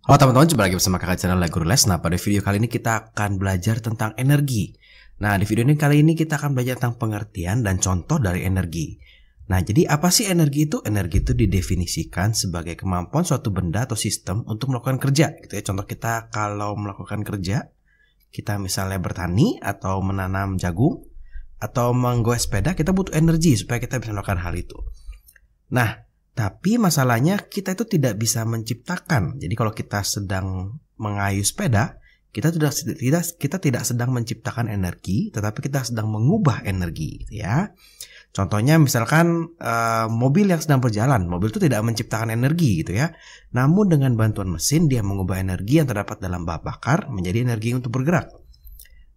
Halo teman-teman, jumpa lagi bersama kakak channel Guru Les. Nah, pada video kali ini kita akan belajar tentang energi. Nah, di video ini kali ini kita akan belajar tentang pengertian dan contoh dari energi. Nah, jadi apa sih energi itu? Energi itu didefinisikan sebagai kemampuan suatu benda atau sistem untuk melakukan kerja. Gitu ya. Contoh kita kalau melakukan kerja, kita misalnya bertani atau menanam jagung atau menggoes sepeda, kita butuh energi supaya kita bisa melakukan hal itu. Nah, tapi masalahnya kita itu tidak bisa menciptakan. Jadi kalau kita sedang mengayuh sepeda, kita tidak tidak kita tidak sedang menciptakan energi, tetapi kita sedang mengubah energi, gitu ya. Contohnya misalkan uh, mobil yang sedang berjalan, mobil itu tidak menciptakan energi gitu ya. Namun dengan bantuan mesin dia mengubah energi yang terdapat dalam bahan bakar menjadi energi untuk bergerak.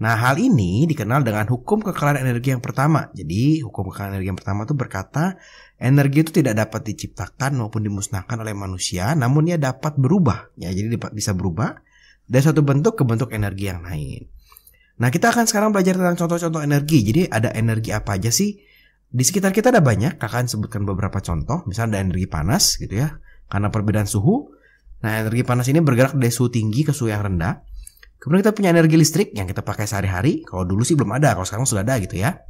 Nah, hal ini dikenal dengan hukum kekalahan energi yang pertama. Jadi, hukum kekalahan energi yang pertama itu berkata, energi itu tidak dapat diciptakan maupun dimusnahkan oleh manusia, namun ia dapat berubah. Ya, jadi dapat bisa berubah dari satu bentuk ke bentuk energi yang lain. Nah, kita akan sekarang belajar tentang contoh-contoh energi. Jadi, ada energi apa aja sih? Di sekitar kita ada banyak, kakak sebutkan beberapa contoh. Misalnya ada energi panas gitu ya, karena perbedaan suhu. Nah, energi panas ini bergerak dari suhu tinggi ke suhu yang rendah. Kemudian kita punya energi listrik yang kita pakai sehari-hari. Kalau dulu sih belum ada, kalau sekarang sudah ada gitu ya.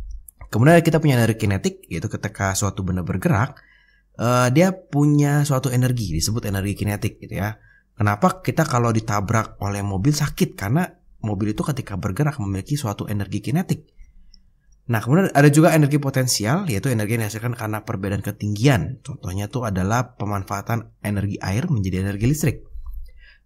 Kemudian kita punya energi kinetik, yaitu ketika suatu benda bergerak, uh, dia punya suatu energi disebut energi kinetik gitu ya. Kenapa kita kalau ditabrak oleh mobil sakit karena mobil itu ketika bergerak memiliki suatu energi kinetik. Nah, kemudian ada juga energi potensial, yaitu energi yang dihasilkan karena perbedaan ketinggian. Contohnya itu adalah pemanfaatan energi air menjadi energi listrik.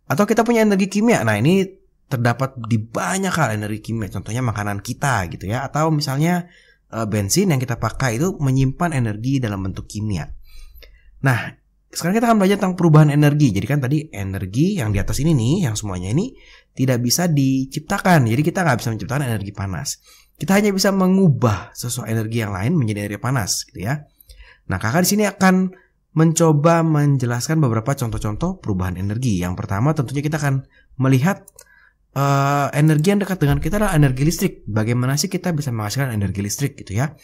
Atau kita punya energi kimia. Nah, ini terdapat di banyak hal energi kimia contohnya makanan kita gitu ya atau misalnya e, bensin yang kita pakai itu menyimpan energi dalam bentuk kimia. Nah, sekarang kita akan belajar tentang perubahan energi. Jadi kan tadi energi yang di atas ini nih, yang semuanya ini tidak bisa diciptakan. Jadi kita nggak bisa menciptakan energi panas. Kita hanya bisa mengubah sesuatu energi yang lain menjadi energi panas, gitu ya. Nah, kakak di sini akan mencoba menjelaskan beberapa contoh-contoh perubahan energi. Yang pertama tentunya kita akan melihat uh, energi yang dekat dengan kita adalah energi listrik. Bagaimana sih kita bisa menghasilkan energi listrik gitu ya?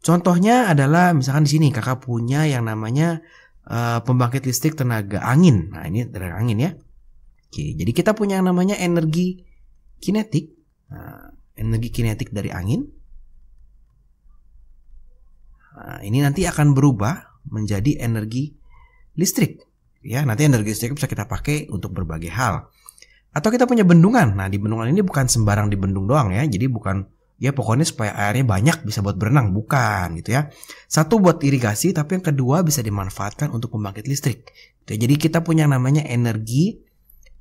Contohnya adalah misalkan di sini kakak punya yang namanya uh, pembangkit listrik tenaga angin. Nah ini tenaga angin ya. Oke, jadi kita punya yang namanya energi kinetik. Nah, energi kinetik dari angin. Nah, ini nanti akan berubah menjadi energi listrik. Ya, nanti energi listrik bisa kita pakai untuk berbagai hal atau kita punya bendungan. Nah, di bendungan ini bukan sembarang di bendung doang ya. Jadi bukan ya pokoknya supaya airnya banyak bisa buat berenang, bukan gitu ya. Satu buat irigasi, tapi yang kedua bisa dimanfaatkan untuk pembangkit listrik. Gitu ya. Jadi kita punya namanya energi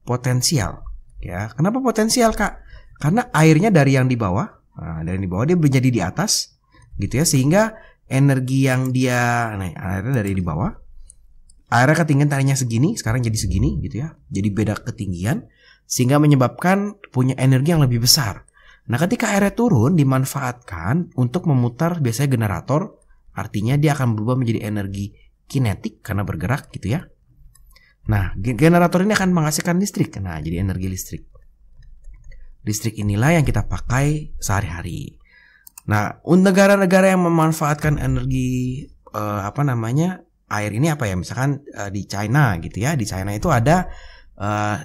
potensial. Ya, kenapa potensial kak? Karena airnya dari yang di bawah, nah, dari yang di bawah dia menjadi di atas, gitu ya, sehingga energi yang dia, nah, airnya dari di bawah, airnya ketinggian tadinya segini, sekarang jadi segini, gitu ya, jadi beda ketinggian sehingga menyebabkan punya energi yang lebih besar. Nah, ketika airnya turun dimanfaatkan untuk memutar biasanya generator, artinya dia akan berubah menjadi energi kinetik karena bergerak gitu ya. Nah, generator ini akan menghasilkan listrik. Nah, jadi energi listrik. Listrik inilah yang kita pakai sehari-hari. Nah, untuk negara-negara yang memanfaatkan energi eh, apa namanya? air ini apa ya? Misalkan eh, di China gitu ya. Di China itu ada eh,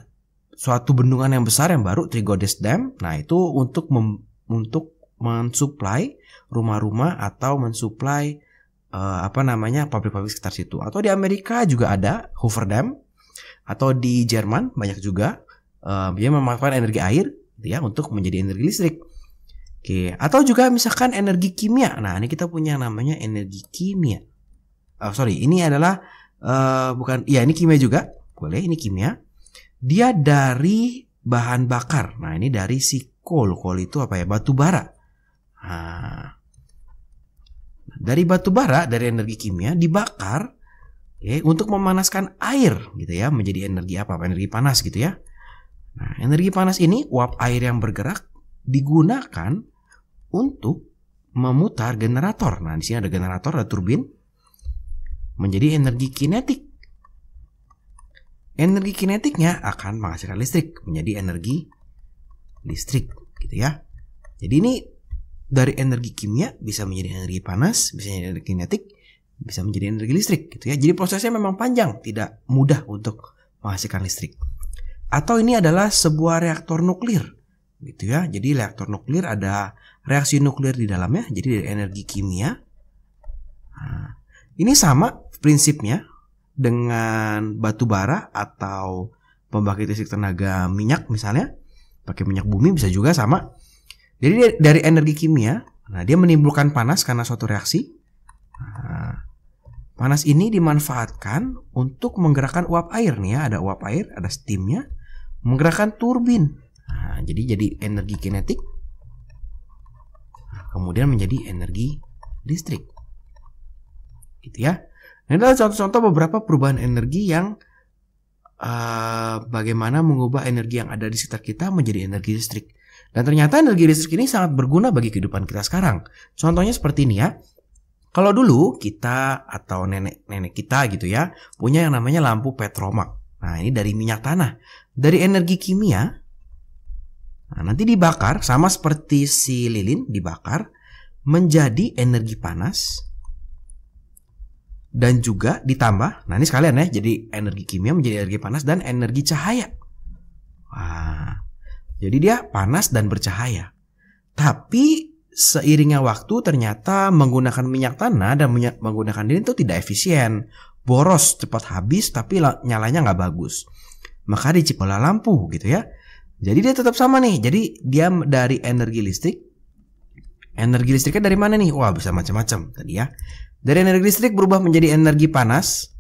suatu bendungan yang besar yang baru Trigodes Dam. Nah, itu untuk mem, untuk mensuplai rumah-rumah atau mensuplai uh, apa namanya pabrik-pabrik sekitar situ. Atau di Amerika juga ada Hoover Dam atau di Jerman banyak juga uh, dia memanfaatkan energi air gitu ya untuk menjadi energi listrik. Oke, atau juga misalkan energi kimia. Nah, ini kita punya namanya energi kimia. Oh, sorry, ini adalah uh, bukan, ya ini kimia juga, boleh ini kimia. Dia dari bahan bakar. Nah, ini dari si kol-kol itu apa ya? Batu bara. Nah, dari batu bara, dari energi kimia dibakar ya, untuk memanaskan air gitu ya, menjadi energi apa? Energi panas gitu ya. Nah, energi panas ini uap air yang bergerak digunakan untuk memutar generator. Nah, di sini ada generator, ada turbin menjadi energi kinetik energi kinetiknya akan menghasilkan listrik menjadi energi listrik gitu ya. Jadi ini dari energi kimia bisa menjadi energi panas, bisa menjadi energi kinetik, bisa menjadi energi listrik gitu ya. Jadi prosesnya memang panjang, tidak mudah untuk menghasilkan listrik. Atau ini adalah sebuah reaktor nuklir gitu ya. Jadi reaktor nuklir ada reaksi nuklir di dalamnya, jadi dari energi kimia. Nah, ini sama prinsipnya dengan batu bara atau pembangkit listrik tenaga minyak misalnya pakai minyak bumi bisa juga sama jadi dari energi kimia nah dia menimbulkan panas karena suatu reaksi nah, panas ini dimanfaatkan untuk menggerakkan uap air nih ya ada uap air ada steamnya menggerakkan turbin nah, jadi jadi energi kinetik kemudian menjadi energi listrik gitu ya ini adalah contoh-contoh beberapa perubahan energi yang uh, bagaimana mengubah energi yang ada di sekitar kita menjadi energi listrik. Dan ternyata energi listrik ini sangat berguna bagi kehidupan kita sekarang. Contohnya seperti ini ya. Kalau dulu kita atau nenek-nenek kita gitu ya punya yang namanya lampu petromak. Nah ini dari minyak tanah, dari energi kimia. Nah, nanti dibakar sama seperti si lilin dibakar menjadi energi panas dan juga ditambah nah ini sekalian ya jadi energi kimia menjadi energi panas dan energi cahaya wah jadi dia panas dan bercahaya tapi seiringnya waktu ternyata menggunakan minyak tanah dan minyak, menggunakan diri itu tidak efisien boros cepat habis tapi nyalanya nggak bagus maka diciptalah lampu gitu ya jadi dia tetap sama nih jadi dia dari energi listrik Energi listriknya dari mana nih? Wah, bisa macam-macam tadi ya. Dari energi listrik berubah menjadi energi panas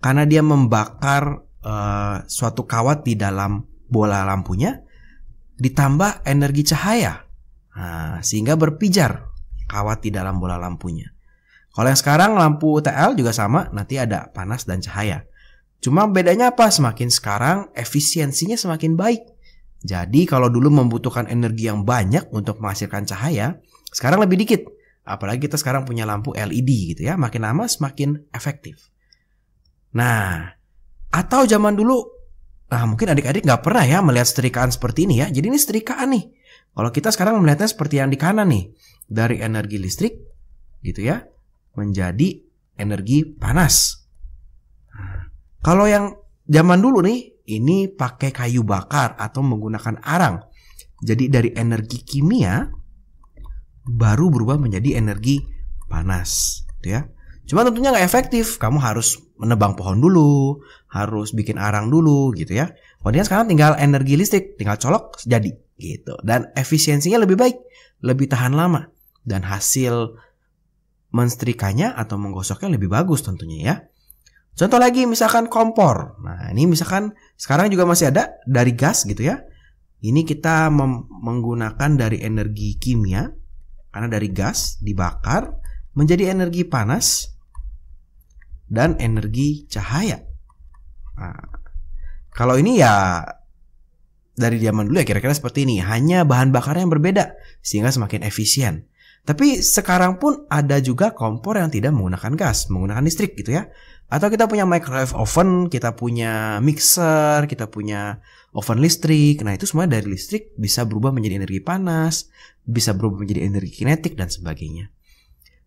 karena dia membakar uh, suatu kawat di dalam bola lampunya ditambah energi cahaya nah, sehingga berpijar kawat di dalam bola lampunya. Kalau yang sekarang lampu TL juga sama, nanti ada panas dan cahaya. Cuma bedanya apa? Semakin sekarang efisiensinya semakin baik. Jadi kalau dulu membutuhkan energi yang banyak untuk menghasilkan cahaya, sekarang lebih dikit. Apalagi kita sekarang punya lampu LED gitu ya. Makin lama semakin efektif. Nah, atau zaman dulu Nah, mungkin adik-adik nggak pernah ya melihat setrikaan seperti ini ya. Jadi ini setrikaan nih. Kalau kita sekarang melihatnya seperti yang di kanan nih. Dari energi listrik, gitu ya, menjadi energi panas. Nah, kalau yang zaman dulu nih, ini pakai kayu bakar atau menggunakan arang. Jadi dari energi kimia baru berubah menjadi energi panas, gitu ya. Cuma tentunya nggak efektif. Kamu harus menebang pohon dulu, harus bikin arang dulu, gitu ya. Kemudian sekarang tinggal energi listrik, tinggal colok jadi, gitu. Dan efisiensinya lebih baik, lebih tahan lama, dan hasil menstrikanya atau menggosoknya lebih bagus tentunya ya. Contoh lagi misalkan kompor. Nah ini misalkan sekarang juga masih ada dari gas gitu ya. Ini kita menggunakan dari energi kimia karena dari gas dibakar menjadi energi panas dan energi cahaya. Nah, kalau ini ya dari zaman dulu ya kira-kira seperti ini. Hanya bahan bakarnya yang berbeda sehingga semakin efisien. Tapi sekarang pun ada juga kompor yang tidak menggunakan gas, menggunakan listrik gitu ya. Atau kita punya microwave oven, kita punya mixer, kita punya oven listrik. Nah, itu semua dari listrik bisa berubah menjadi energi panas, bisa berubah menjadi energi kinetik dan sebagainya.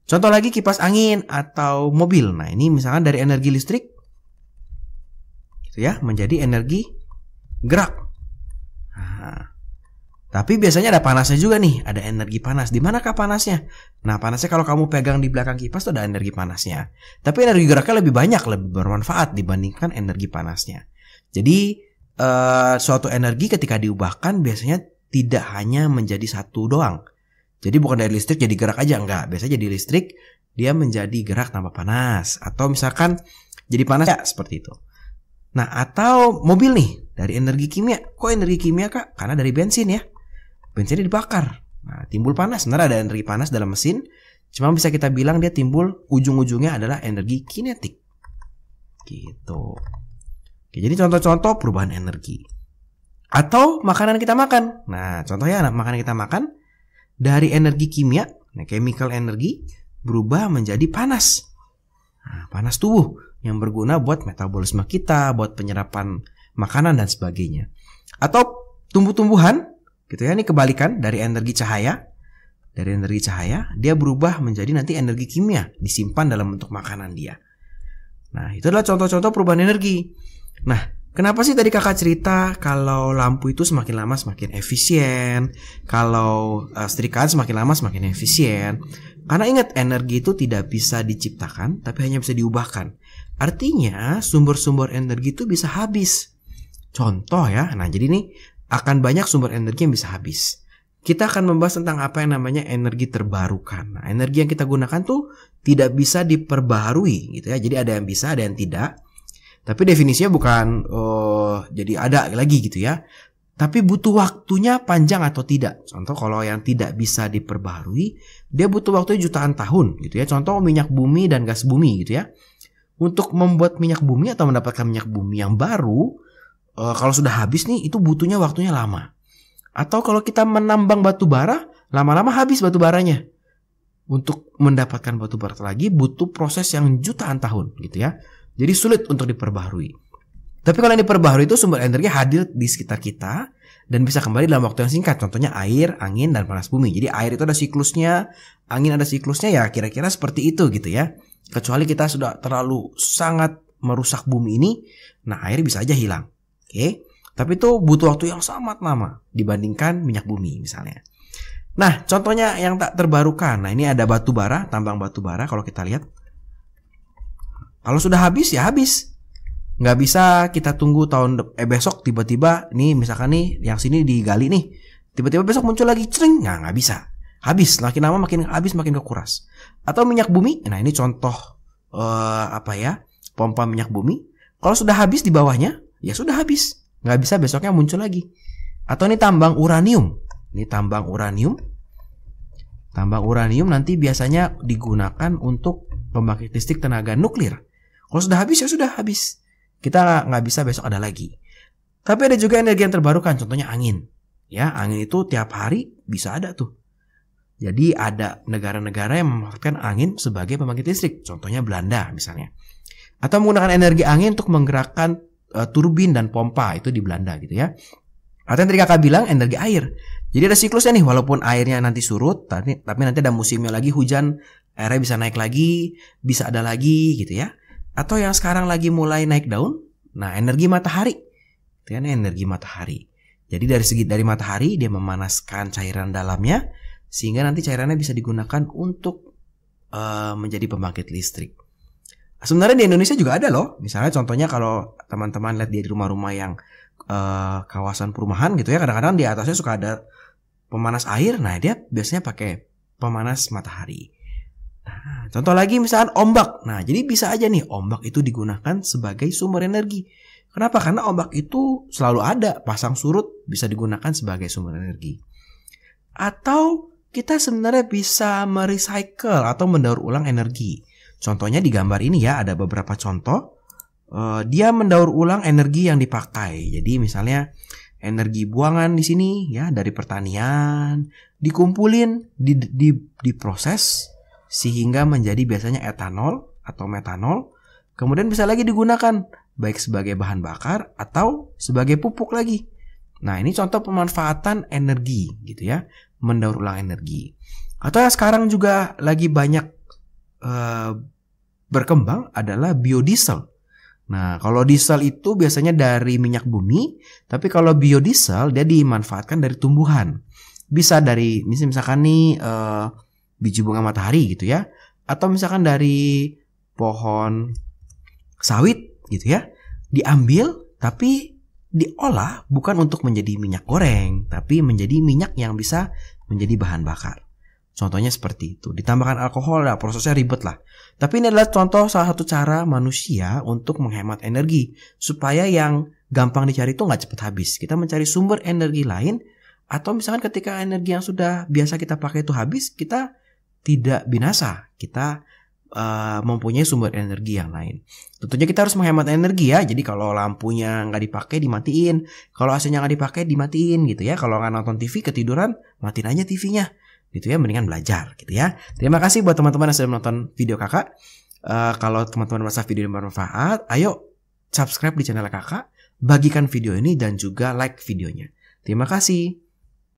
Contoh lagi kipas angin atau mobil. Nah, ini misalnya dari energi listrik gitu ya, menjadi energi gerak. Tapi biasanya ada panasnya juga nih, ada energi panas. Di manakah panasnya? Nah, panasnya kalau kamu pegang di belakang kipas tuh ada energi panasnya. Tapi energi geraknya lebih banyak, lebih bermanfaat dibandingkan energi panasnya. Jadi, uh, suatu energi ketika diubahkan biasanya tidak hanya menjadi satu doang. Jadi bukan dari listrik jadi gerak aja enggak. Biasanya jadi listrik dia menjadi gerak tanpa panas atau misalkan jadi panas ya seperti itu. Nah, atau mobil nih dari energi kimia. Kok energi kimia, Kak? Karena dari bensin ya bensinnya dibakar. Nah, timbul panas. Sebenarnya ada energi panas dalam mesin. Cuma bisa kita bilang dia timbul ujung-ujungnya adalah energi kinetik. Gitu. Oke, jadi contoh-contoh perubahan energi. Atau makanan kita makan. Nah, contohnya anak makanan kita makan dari energi kimia, nah, chemical energy berubah menjadi panas. Nah, panas tubuh yang berguna buat metabolisme kita, buat penyerapan makanan dan sebagainya. Atau tumbuh-tumbuhan Gitu ya, ini kebalikan dari energi cahaya. Dari energi cahaya, dia berubah menjadi nanti energi kimia disimpan dalam bentuk makanan dia. Nah, itu adalah contoh-contoh perubahan energi. Nah, Kenapa sih tadi kakak cerita kalau lampu itu semakin lama semakin efisien, kalau uh, eh, setrikaan semakin lama semakin efisien? Karena ingat energi itu tidak bisa diciptakan, tapi hanya bisa diubahkan. Artinya sumber-sumber energi itu bisa habis. Contoh ya, nah jadi nih akan banyak sumber energi yang bisa habis. Kita akan membahas tentang apa yang namanya energi terbarukan. Nah, energi yang kita gunakan tuh tidak bisa diperbaharui gitu ya. Jadi ada yang bisa, ada yang tidak. Tapi definisinya bukan uh, jadi ada lagi gitu ya. Tapi butuh waktunya panjang atau tidak. Contoh kalau yang tidak bisa diperbaharui, dia butuh waktu jutaan tahun gitu ya. Contoh minyak bumi dan gas bumi gitu ya. Untuk membuat minyak bumi atau mendapatkan minyak bumi yang baru, Eh, kalau sudah habis nih itu butuhnya waktunya lama. Atau kalau kita menambang batu bara, lama-lama habis batu baranya. Untuk mendapatkan batu bara lagi butuh proses yang jutaan tahun gitu ya. Jadi sulit untuk diperbaharui. Tapi kalau yang diperbaharui itu sumber energi hadir di sekitar kita dan bisa kembali dalam waktu yang singkat. Contohnya air, angin, dan panas bumi. Jadi air itu ada siklusnya, angin ada siklusnya ya kira-kira seperti itu gitu ya. Kecuali kita sudah terlalu sangat merusak bumi ini, nah air bisa aja hilang. Oke. Okay? Tapi itu butuh waktu yang sangat lama dibandingkan minyak bumi misalnya. Nah, contohnya yang tak terbarukan. Nah, ini ada batu bara, tambang batu bara kalau kita lihat. Kalau sudah habis ya habis. Nggak bisa kita tunggu tahun eh, besok tiba-tiba nih misalkan nih yang sini digali nih. Tiba-tiba besok muncul lagi cering. Nah, nggak bisa. Habis, makin lama makin habis makin kekuras. Atau minyak bumi. Nah, ini contoh uh, apa ya? Pompa minyak bumi. Kalau sudah habis di bawahnya, ya sudah habis. Nggak bisa besoknya muncul lagi. Atau ini tambang uranium. Ini tambang uranium. Tambang uranium nanti biasanya digunakan untuk pembangkit listrik tenaga nuklir. Kalau sudah habis ya sudah habis. Kita nggak bisa besok ada lagi. Tapi ada juga energi yang terbarukan, contohnya angin. Ya, angin itu tiap hari bisa ada tuh. Jadi ada negara-negara yang memanfaatkan angin sebagai pembangkit listrik, contohnya Belanda misalnya. Atau menggunakan energi angin untuk menggerakkan uh, turbin dan pompa itu di Belanda gitu ya. Atau yang tadi kakak bilang energi air. Jadi ada siklusnya nih walaupun airnya nanti surut tapi, tapi nanti ada musimnya lagi hujan airnya bisa naik lagi, bisa ada lagi gitu ya. Atau yang sekarang lagi mulai naik daun, nah energi matahari. Itu kan ya, energi matahari. Jadi dari segi dari matahari dia memanaskan cairan dalamnya sehingga nanti cairannya bisa digunakan untuk uh, menjadi pembangkit listrik. Sebenarnya di Indonesia juga ada loh. Misalnya contohnya kalau teman-teman lihat di rumah-rumah yang uh, kawasan perumahan gitu ya, kadang-kadang di atasnya suka ada pemanas air. Nah, dia biasanya pakai pemanas matahari. Nah, contoh lagi misalkan ombak. Nah, jadi bisa aja nih ombak itu digunakan sebagai sumber energi. Kenapa? Karena ombak itu selalu ada, pasang surut bisa digunakan sebagai sumber energi. Atau kita sebenarnya bisa merecycle atau mendaur ulang energi. Contohnya di gambar ini ya ada beberapa contoh. Uh, dia mendaur ulang energi yang dipakai. Jadi misalnya energi buangan di sini ya dari pertanian dikumpulin, di, di, diproses sehingga menjadi biasanya etanol atau metanol. Kemudian bisa lagi digunakan baik sebagai bahan bakar atau sebagai pupuk lagi. Nah, ini contoh pemanfaatan energi gitu ya, mendaur ulang energi. Atau yang sekarang juga lagi banyak Eh, berkembang adalah biodiesel. Nah, kalau diesel itu biasanya dari minyak bumi, tapi kalau biodiesel dia dimanfaatkan dari tumbuhan. Bisa dari misalkan nih uh, biji bunga matahari gitu ya, atau misalkan dari pohon sawit gitu ya, diambil tapi diolah bukan untuk menjadi minyak goreng, tapi menjadi minyak yang bisa menjadi bahan bakar. Contohnya seperti itu. Ditambahkan alkohol lah, ya, prosesnya ribet lah. Tapi ini adalah contoh salah satu cara manusia untuk menghemat energi. Supaya yang gampang dicari itu nggak cepat habis. Kita mencari sumber energi lain. Atau misalkan ketika energi yang sudah biasa kita pakai itu habis, kita tidak binasa. Kita uh, mempunyai sumber energi yang lain. Tentunya kita harus menghemat energi ya. Jadi kalau lampunya nggak dipakai dimatiin, kalau AC-nya nggak dipakai dimatiin gitu ya. Kalau nggak nonton TV ketiduran, matiin aja TV-nya gitu ya mendingan belajar gitu ya terima kasih buat teman-teman yang sudah menonton video kakak uh, kalau teman-teman merasa video ini bermanfaat ayo subscribe di channel kakak bagikan video ini dan juga like videonya terima kasih